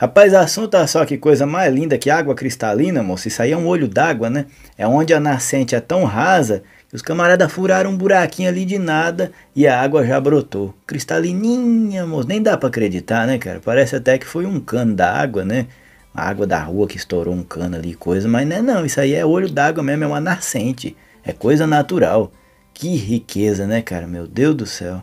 Rapaz, assunto é só que coisa mais linda que água cristalina, moço. Isso aí é um olho d'água, né? É onde a nascente é tão rasa que os camaradas furaram um buraquinho ali de nada e a água já brotou. Cristalininha, moço. Nem dá para acreditar, né, cara? Parece até que foi um cano da água, né? A água da rua que estourou um cano ali, coisa. Mas não é não, isso aí é olho d'água mesmo, é uma nascente. É coisa natural. Que riqueza, né, cara? Meu Deus do céu.